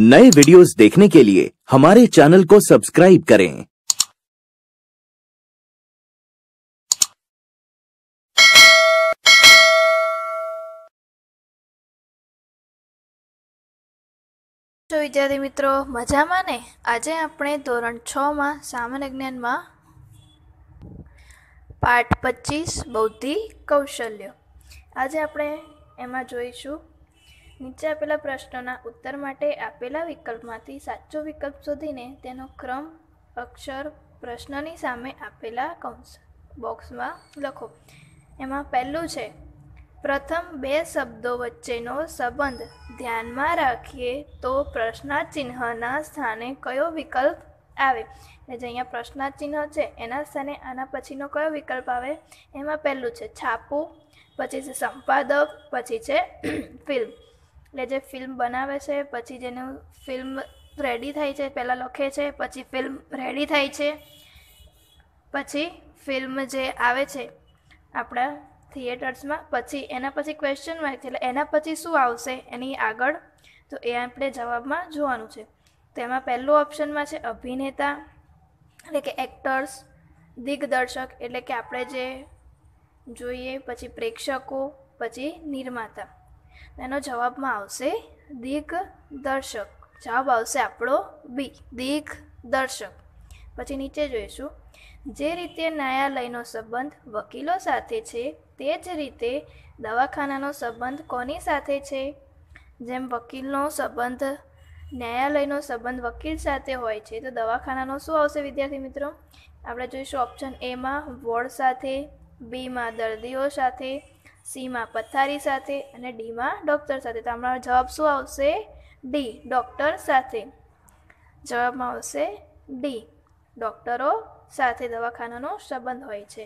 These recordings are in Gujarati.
नए वीडियोस देखने के लिए हमारे चैनल को सब्सक्राइब करें તો વિદ્યાર્થી મિત્રો મજામાં ને આજે આપણે ધોરણ છમાં સામાન્ય જ્ઞાનમાં પાઠ પચીસ બૌદ્ધિક કૌશલ્ય આજે આપણે એમાં જોઈશું નીચે આપેલા પ્રશ્નોના ઉત્તર માટે આપેલા વિકલ્પમાંથી સાચો વિકલ્પ શોધીને તેનો ક્રમ અક્ષર પ્રશ્નની સામે આપેલા કૌંસ બોક્સમાં લખો એમાં પહેલું છે પ્રથમ બે શબ્દો વચ્ચેનો સંબંધ ધ્યાનમાં રાખીએ તો પ્રશ્નાચિહ્નના સ્થાને કયો વિકલ્પ આવે એટલે જે અહીંયા પ્રશ્નાચિહ્ન છે એના સ્થાને આના પછીનો કયો વિકલ્પ આવે એમાં પહેલું છે છાપું પછી છે સંપાદક પછી છે ફિલ્મ એટલે જે ફિલ્મ બનાવે છે પછી જેનું ફિલ્મ રેડી થાય છે પહેલાં લખે છે પછી ફિલ્મ રેડી થાય છે પછી ફિલ્મ જે આવે છે આપણા થિયેટર્સમાં પછી એના પછી ક્વેશ્ચન માર્ક એટલે એના પછી શું આવશે એની આગળ તો એ આપણે જવાબમાં જોવાનું છે તેમાં પહેલું ઓપ્શનમાં છે અભિનેતા એટલે કે એક્ટર્સ દિગ્દર્શક એટલે કે આપણે જે જોઈએ પછી પ્રેક્ષકો પછી નિર્માતા તેનો જવાબમાં આવશે દર્શક જવાબ આવશે આપણો બી દર્શક પછી નીચે જોઈશું જે રીતે ન્યાયાલયનો સંબંધ વકીલો સાથે છે તે જ રીતે દવાખાનાનો સંબંધ કોની સાથે છે જેમ વકીલનો સંબંધ ન્યાયાલયનો સંબંધ વકીલ સાથે હોય છે તો દવાખાનાનો શું આવશે વિદ્યાર્થી મિત્રો આપણે જોઈશું ઓપ્શન એમાં વોર્ડ સાથે બીમાં દર્દીઓ સાથે સીમાં પથારી સાથે અને ડીમાં ડૉક્ટર સાથે તો આપણો જવાબ શું આવશે ડી ડૉક્ટર સાથે જવાબમાં આવશે ડી ડૉક્ટરો સાથે દવાખાનાનો સંબંધ હોય છે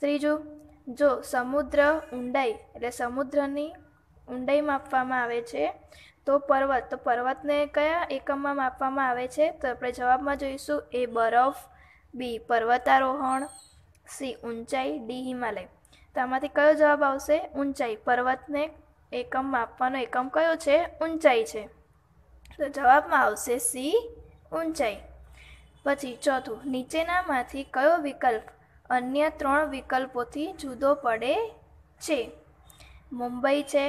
ત્રીજું જો સમુદ્ર ઊંડાઈ એટલે સમુદ્રની ઊંડાઈ માપવામાં આવે છે તો પર્વત તો પર્વતને કયા એકમમાં માપવામાં આવે છે તો આપણે જવાબમાં જોઈશું એ બરફ બી પર્વતારોહણ સી ઊંચાઈ ડી હિમાલય તો કયો જવાબ આવશે ઊંચાઈ પર્વતને એકમ માપવાનો એકમ કયો છે ઊંચાઈ છે તો જવાબમાં આવશે સી ઊંચાઈ પછી ચોથું નીચેનામાંથી કયો વિકલ્પ અન્ય ત્રણ વિકલ્પોથી જુદો પડે છે મુંબઈ છે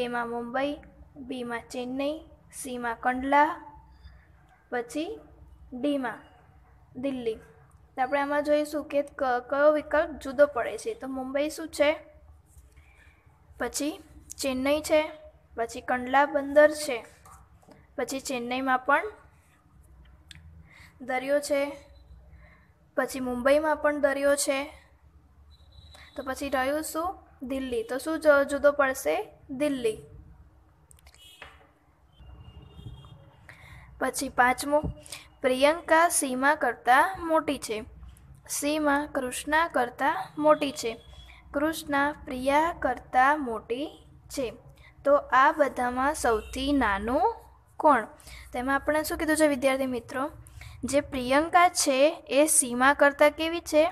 એમાં મુંબઈ બીમાં ચેન્નઈ સીમાં કંડલા પછી ડીમાં દિલ્હી તો આપણે એમાં જોઈશું કે કયો વિકલ્પ જુદો પડે છે તો મુંબઈ શું છે પછી ચેન્નઈ છે પછી કંડલા બંદર છે પછી ચેન્નઈમાં પણ દરિયો છે પછી મુંબઈમાં પણ દરિયો છે તો પછી રહ્યું શું દિલ્હી તો શું જુદો પડશે દિલ્હી પછી પાંચમું પ્રિયંકા સીમા કરતાં મોટી છે સીમા કૃષ્ણા કરતાં મોટી છે કૃષ્ણા પ્રિયા કરતાં મોટી છે તો આ બધામાં સૌથી નાનું કોણ તેમાં આપણે શું કીધું છે વિદ્યાર્થી મિત્રો જે પ્રિયંકા છે એ સીમા કરતાં કેવી છે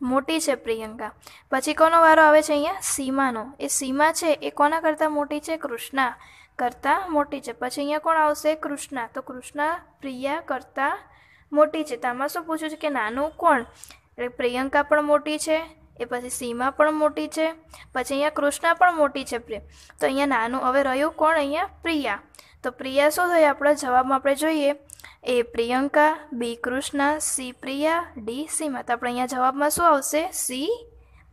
મોટી છે પ્રિયંકા પછી કોનો વારો આવે છે અહીંયા સીમાનો એ સીમા છે એ કોના કરતાં મોટી છે કૃષ્ણા કરતાં મોટી છે પછી અહીંયા કોણ આવશે કૃષ્ણા તો કૃષ્ણા પ્રિયા કરતાં મોટી છે તો આમાં શું પૂછ્યું છે કે નાનું કોણ એટલે પ્રિયંકા પણ મોટી છે એ પછી સીમા પણ મોટી છે પછી અહીંયા કૃષ્ણા પણ મોટી છે પ્રિય તો અહીંયા નાનું હવે રહ્યું કોણ અહીંયા પ્રિયા તો પ્રિયા શું થયું આપણા જવાબમાં આપણે જોઈએ A Priyanka B Krishna C Priya D Seema તો આપણે અહીંયા જવાબમાં શું આવશે સી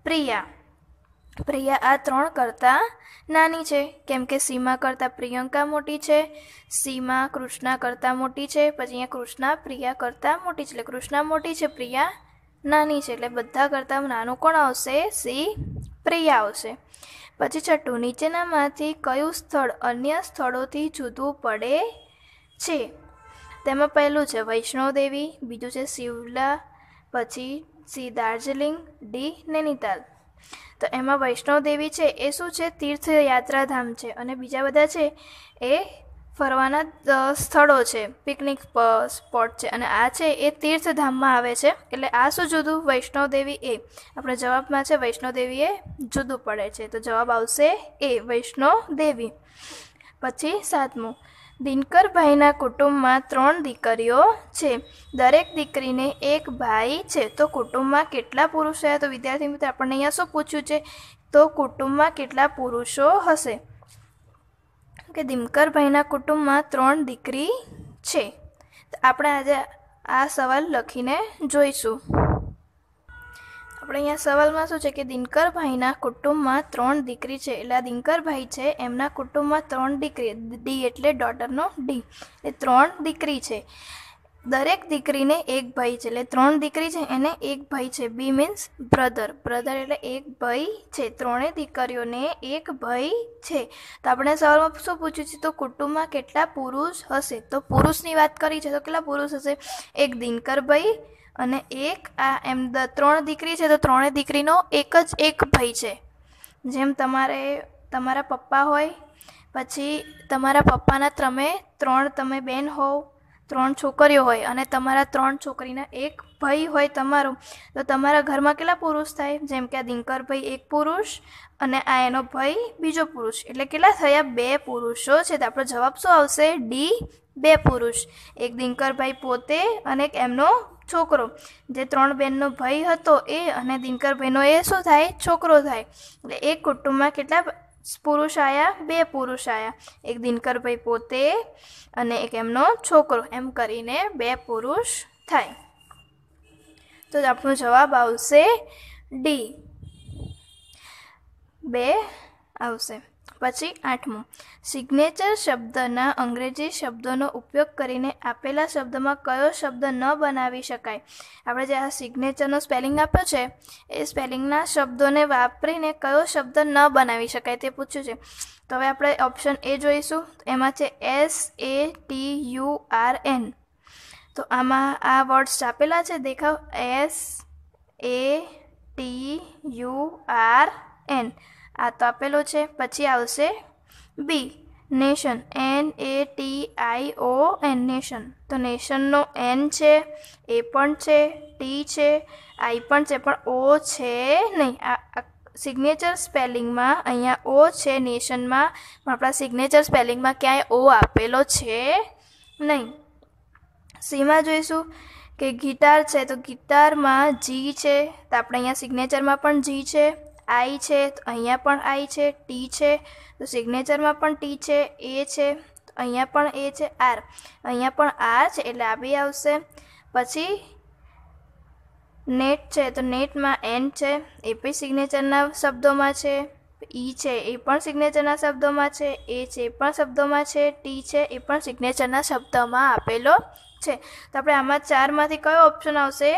પ્રિયા પ્રિયા આ ત્રણ કરતાં નાની છે કેમ કે સીમા કરતાં પ્રિયંકા મોટી છે સીમા કૃષ્ણા કરતાં મોટી છે પછી અહીંયા કૃષ્ણ પ્રિયા કરતાં મોટી છે એટલે કૃષ્ણ મોટી છે પ્રિયા નાની છે એટલે બધા કરતાં નાનું કોણ આવશે સી પ્રિયા આવશે પછી છઠ્ઠું નીચેનામાંથી કયું સ્થળ અન્ય સ્થળોથી જુદું પડે છે તેમાં પહેલું છે વૈષ્ણવદેવી બીજું છે શિવલા પછી સી દાર્જિલિંગ ડી નૈનીતાલ તો એમાં વૈષ્ણવદેવી છે એ શું છે તીર્થયાત્રાધામ છે અને બીજા બધા છે એ ફરવાના સ્થળો છે પિકનિક સ્પોટ છે અને આ છે એ તીર્થધામમાં આવે છે એટલે આ શું જુદું વૈષ્ણવદેવી એ આપણે જવાબમાં છે વૈષ્ણવદેવી એ જુદું પડે છે તો જવાબ આવશે એ વૈષ્ણોદેવી પછી સાતમું દિનકરભાઈના કુટુંબમાં ત્રણ દીકરીઓ છે દરેક દીકરીને એક ભાઈ છે તો કુટુંબમાં કેટલા પુરુષ હોય તો વિદ્યાર્થી મિત્રો આપણને અહીંયા શું પૂછ્યું છે તો કુટુંબમાં કેટલા પુરુષો હશે કે દિનકરભાઈના કુટુંબમાં ત્રણ દીકરી છે આપણે આજે આ સવાલ લખીને જોઈશું આપણે અહીંયા સવાલમાં શું છે કે દિનકરભાઈના કુટુંબમાં ત્રણ દીકરી છે એટલે આ દિનકરભાઈ છે એમના કુટુંબમાં ત્રણ દીકરી ડી એટલે ડોટરનો ડી એ ત્રણ દીકરી છે દરેક દીકરીને એક ભાઈ છે એટલે ત્રણ દીકરી છે એને એક ભાઈ છે બી મીન્સ બ્રધર બ્રધર એટલે એક ભાઈ છે ત્રણે દીકરીઓને એક ભાઈ છે તો આપણે સવાલમાં શું પૂછ્યું છે તો કુટુંબમાં કેટલા પુરુષ હશે તો પુરુષની વાત કરી છે તો કેટલા પુરુષ હશે એક દિનકરભાઈ અને એક આ એમ ત્રણ દીકરી છે તો ત્રણેય દીકરીનો એક જ એક ભાઈ છે જેમ તમારે તમારા પપ્પા હોય પછી તમારા પપ્પાના તમે ત્રણ તમે બેન હોવ ત્રણ છોકરીઓ હોય અને તમારા ત્રણ છોકરીના એક ભાઈ હોય તમારો તો તમારા ઘરમાં કેટલા પુરુષ થાય જેમ કે આ દિનકરભાઈ એક પુરુષ અને આ એનો ભાઈ બીજો પુરુષ એટલે કેટલા થયા બે પુરુષો છે તો આપણો જવાબ શું આવશે ડી બે પુરુષ એક દિનકરભાઈ પોતે અને એક એમનો છોકરો જે ત્રણ બહેનનો ભાઈ હતો એ અને દિનકરભાઈનો એ શું થાય છોકરો થાય એટલે એક કુટુંબમાં કેટલા પુરુષ આવ્યા બે પુરુષ આવ્યા એક દિનકરભાઈ પોતે અને એક એમનો છોકરો એમ કરીને બે પુરુષ થાય તો આપણો જવાબ આવશે ડી બે આવશે પછી આઠમું સિગ્નેચર શબ્દના અંગ્રેજી શબ્દોનો ઉપયોગ કરીને આપેલા શબ્દમાં કયો શબ્દ ન બનાવી શકાય આપણે જે આ સિગ્નેચરનો સ્પેલિંગ આપ્યો છે એ સ્પેલિંગના શબ્દોને વાપરીને કયો શબ્દ ન બનાવી શકાય તે પૂછ્યું છે તો હવે આપણે ઓપ્શન એ જોઈશું એમાં છે S A T U R N તો આમાં આ વર્ડ્સ આપેલા છે દેખાવ S A T U R N આ તો આપેલો છે પછી આવશે B nation N A T I O N nation તો નેશનનો એન છે એ પણ છે ટી છે આઈ પણ છે પણ ઓ છે નહીં આ સિગ્નેચર સ્પેલિંગમાં અહીંયા ઓ છે નેશનમાં આપણા સિગ્નેચર સ્પેલિંગમાં ક્યાંય ઓ આપેલો છે નહીં સીમાં જોઈશું કે ગિટાર છે તો ગિટારમાં જી છે તો આપણે અહીંયા સિગ્નેચરમાં પણ જી છે આઈ છે અહીંયા પણ આઈ છે ટી છે તો સિગ્નેચરમાં પણ ટી છે એ છે તો અહીંયા પણ એ છે આર અહીંયા પણ આર છે એટલે આ બી આવશે પછી નેટ છે તો નેટમાં એન છે એ બી સિગ્નેચરના શબ્દોમાં છે ઈ છે એ પણ સિગ્નેચરના શબ્દોમાં છે એ છે એ પણ શબ્દોમાં છે ટી છે એ પણ સિગ્નેચરના શબ્દોમાં આપેલો છે તો આપણે આમાં ચારમાંથી કયો ઓપ્શન આવશે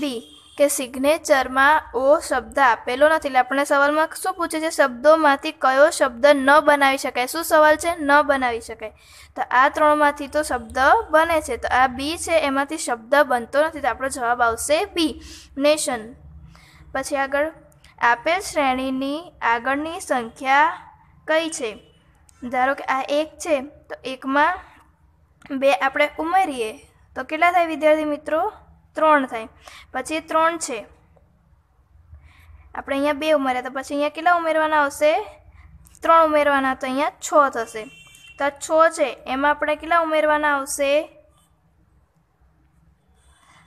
બી કે સિગ્નેચરમાં ઓ શબ્દ આપેલો નથી એટલે આપણને સવાલમાં શું પૂછે છે શબ્દોમાંથી કયો શબ્દ ન બનાવી શકાય શું સવાલ છે ન બનાવી શકાય તો આ ત્રણમાંથી તો શબ્દ બને છે તો આ બી છે એમાંથી શબ્દ બનતો નથી તો આપણો જવાબ આવશે બી નેશન પછી આગળ આપેલ શ્રેણીની આગળની સંખ્યા કઈ છે ધારો કે આ એક છે તો એકમાં બે આપણે ઉમેરીએ તો કેટલા થાય વિદ્યાર્થી મિત્રો ત્રણ થાય પછી ત્રણ છે આપણે અહીંયા બે ઉમેર્યા તો પછી અહીંયા કેટલા ઉમેરવાના આવશે ત્રણ ઉમેરવાના તો અહીંયા છ થશે તો છ છે એમાં આપણે કેટલા ઉમેરવાના આવશે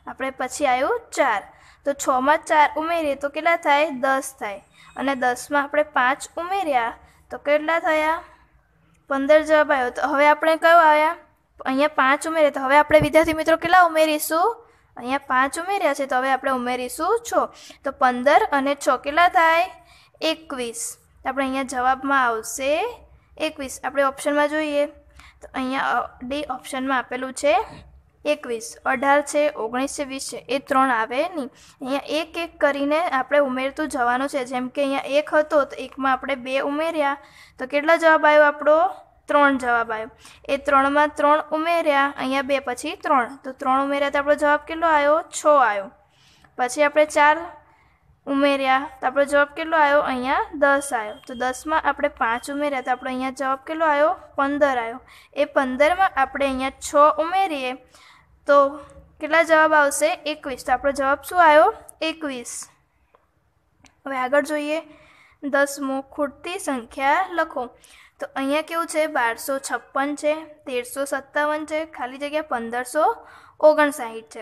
આપણે પછી આવ્યું ચાર તો છમાં ચાર ઉમેરીએ તો કેટલા થાય દસ થાય અને દસમાં આપણે પાંચ ઉમેર્યા તો કેટલા થયા પંદર જવાબ આવ્યો તો હવે આપણે કયો આવ્યા અહીંયા પાંચ ઉમેરીએ તો હવે આપણે વિદ્યાર્થી મિત્રો કેટલા ઉમેરીશું અહીંયા પાંચ ઉમેર્યા છે તો હવે આપણે ઉમેરીશું છો તો પંદર અને છ કેટલા થાય એકવીસ આપણે અહીંયા જવાબમાં આવશે એકવીસ આપણે ઓપ્શનમાં જોઈએ તો અહીંયા ડી ઓપ્શનમાં આપેલું છે એકવીસ અઢાર છે ઓગણીસ છે વીસ છે એ ત્રણ આવે નહીં અહીંયા એક એક કરીને આપણે ઉમેરતું જવાનું છે જેમ કે અહીંયા એક હતો તો એકમાં આપણે બે ઉમેર્યા તો કેટલા જવાબ આવ્યો આપણો 3 જવાબ આવ્યો એ 3 માં 3 ઉમેર્યા અહિયાં 2 પછી 3 તો 3 ઉમેરતા આપણો જવાબ કેટલો આવ્યો 6 આવ્યો પછી આપણે 4 ઉમેર્યા તો આપણો જવાબ કેટલો આવ્યો અહિયાં 10 આવ્યો તો 10 માં આપણે 5 ઉમેર્યા તો આપણો અહિયાં જવાબ કેટલો આવ્યો 15 આવ્યો એ 15 માં આપણે અહિયાં 6 ઉમેરીએ તો કેટલા જવાબ આવશે 21 તો આપણો જવાબ શું આવ્યો 21 હવે આગળ જોઈએ 10 માં ખૂટતી સંખ્યા લખો તો અહીંયા કેવું છે બારસો છપ્પન છે તેરસો સત્તાવન છે ખાલી જગ્યા પંદરસો ઓગણસાઠ છે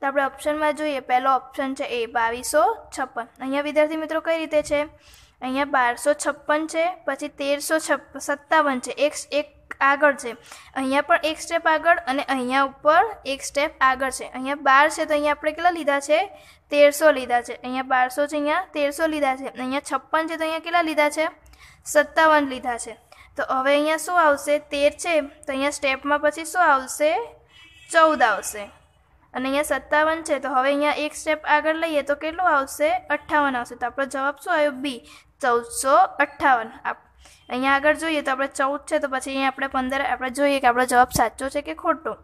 તો આપણે ઓપ્શનમાં જોઈએ પહેલો ઓપ્શન છે એ બાવીસો છપ્પન અહીંયા વિદ્યાર્થી મિત્રો કઈ રીતે છે અહીંયા બારસો છપ્પન છે પછી તેરસો છપ સત્તાવન છે એક એક આગળ છે અહીંયા પણ એક સ્ટેપ આગળ અને અહીંયા ઉપર એક સ્ટેપ આગળ છે અહીંયા બાર છે તો અહીંયા આપણે કેટલા લીધા છે તેરસો લીધા છે અહીંયા બારસો છે અહીંયા તેરસો લીધા છે અહીંયા છપ્પન છે તો અહીંયા કેટલા લીધા છે સત્તાવન લીધા છે તો હવે અહીંયા શું આવશે તેર છે તો અહીંયા સ્ટેપમાં પછી શું આવશે ચૌદ આવશે અને અહીંયા સત્તાવન છે તો હવે અહીંયા એક સ્ટેપ આગળ લઈએ તો કેટલું આવશે અઠ્ઠાવન આવશે તો આપણો જવાબ શું આવ્યો બી ચૌદસો અઠ્ઠાવન અહીંયા આગળ જોઈએ તો આપણે ચૌદ છે તો પછી અહીંયા આપણે પંદર આપણે જોઈએ કે આપણો જવાબ સાચો છે કે ખોટો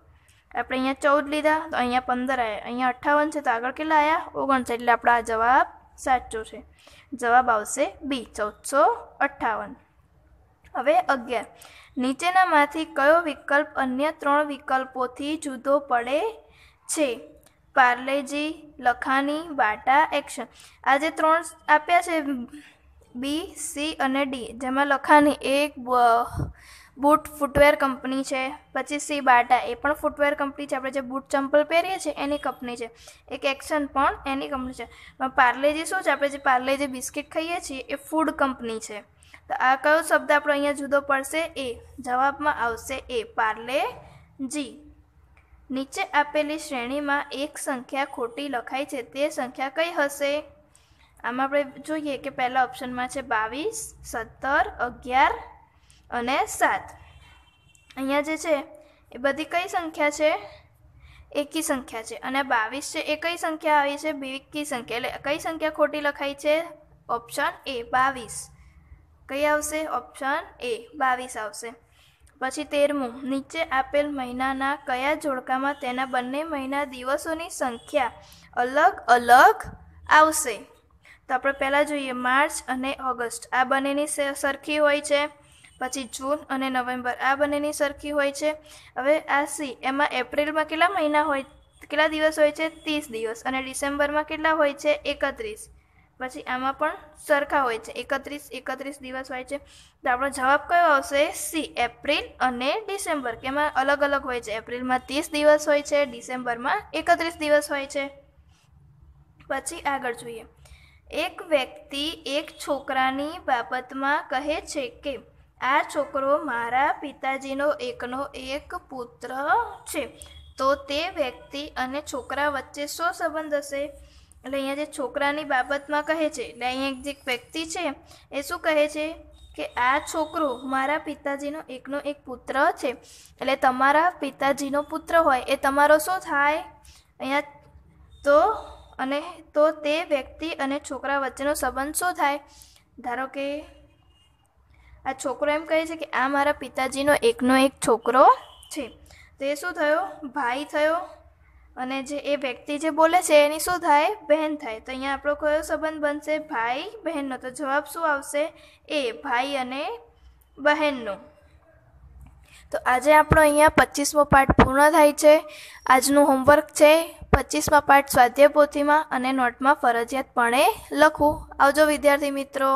આપણે અહીંયા ચૌદ લીધા તો અહીંયા પંદર આવ્યા અહીંયા અઠ્ઠાવન છે તો આગળ કેટલા આવ્યા ઓગણસાઠ એટલે આપણો આ જવાબ સાચો છે જવાબ આવશે બી ચૌદસો અઠ્ઠાવન હવે અગિયાર નીચેનામાંથી કયો વિકલ્પ અન્ય ત્રણ વિકલ્પોથી જુદો પડે છે પાર્લેજી લખાની વાટા એક્શન આ જે ત્રણ આપ્યા છે બી સી અને ડી જેમાં લખાની એક બૂટ ફૂટવેર કંપની છે પછી સી બાટા એ પણ ફૂટવેર કંપની છે આપણે જે બૂટ ચંપલ પહેરીએ છીએ એની કંપની છે એક એક્શન પણ એની કંપની છે પાર્લેજી શું છે આપણે જે પાર્લેજી બિસ્કિટ ખાઈએ છીએ એ ફૂડ કંપની છે તો આ કયો શબ્દ આપણો અહીંયા જુદો પડશે એ જવાબમાં આવશે એ પાર્લે જી નીચે આપેલી શ્રેણીમાં એક સંખ્યા ખોટી લખાઈ છે તે સંખ્યા કઈ હશે આમાં આપણે જોઈએ કે પહેલા ઓપ્શનમાં છે બાવીસ સત્તર અગિયાર અને સાત અહીંયા જે છે એ બધી કઈ સંખ્યા છે એકી સંખ્યા છે અને બાવીસ છે એ કઈ સંખ્યા આવી છે બેકી સંખ્યા એટલે કઈ સંખ્યા ખોટી લખાઈ છે ઓપ્શન એ બાવીસ કઈ આવશે ઓપ્શન એ બાવીસ આવશે પછી તેરમું નીચે આપેલ મહિનાના કયા જોડકામાં તેના બંને મહિના દિવસોની સંખ્યા અલગ અલગ આવશે તો આપણે પહેલાં જોઈએ માર્ચ અને ઓગસ્ટ આ બંનેની સરખી હોય છે પછી જૂન અને નવેમ્બર આ બંનેની સરખી હોય છે હવે આ સી એમાં એપ્રિલમાં કેટલા મહિના હોય કેટલા દિવસ હોય છે ત્રીસ દિવસ અને ડિસેમ્બરમાં કેટલા હોય છે એકત્રીસ પછી આમાં પણ સરખા હોય છે એકત્રીસ એકત્રીસ દિવસ હોય છે તો આપણો જવાબ કયો આવશે સી એપ્રિલ અને ડિસેમ્બર કે એમાં અલગ અલગ હોય છે એપ્રિલમાં ત્રીસ દિવસ હોય છે ડિસેમ્બરમાં એકત્રીસ દિવસ હોય છે પછી આગળ જોઈએ એક વ્યક્તિ એક છોકરાની બાબતમાં કહે છે કે આ છોકરો મારા પિતાજીનો એકનો એક પુત્ર છે તો તે વ્યક્તિ અને છોકરા વચ્ચે શું સંબંધ હશે એટલે અહીંયા જે છોકરાની બાબતમાં કહે છે એટલે અહીંયા એક જે વ્યક્તિ છે એ શું કહે છે કે આ છોકરો મારા પિતાજીનો એકનો એક પુત્ર છે એટલે તમારા પિતાજીનો પુત્ર હોય એ તમારો શું થાય અહીંયા તો અને તો તે વ્યક્તિ અને છોકરા વચ્ચેનો સંબંધ શું થાય ધારો કે આ છોકરો એમ કહે છે કે આ મારા પિતાજીનો એકનો એક છોકરો છે તો એ શું થયો ભાઈ થયો અને જે એ વ્યક્તિ જે બોલે છે એની શું થાય બહેન થાય તો અહીંયા આપણો કયો સંબંધ બનશે ભાઈ બહેનનો તો જવાબ શું આવશે એ ભાઈ અને બહેનનો તો આજે આપણો અહીંયા પચીસમો પાઠ પૂર્ણ થાય છે આજનું હોમવર્ક છે પચીસમા પાઠ સ્વાધ્યાય પોથીમાં અને નોટમાં ફરજિયાતપણે લખું આવજો વિદ્યાર્થી મિત્રો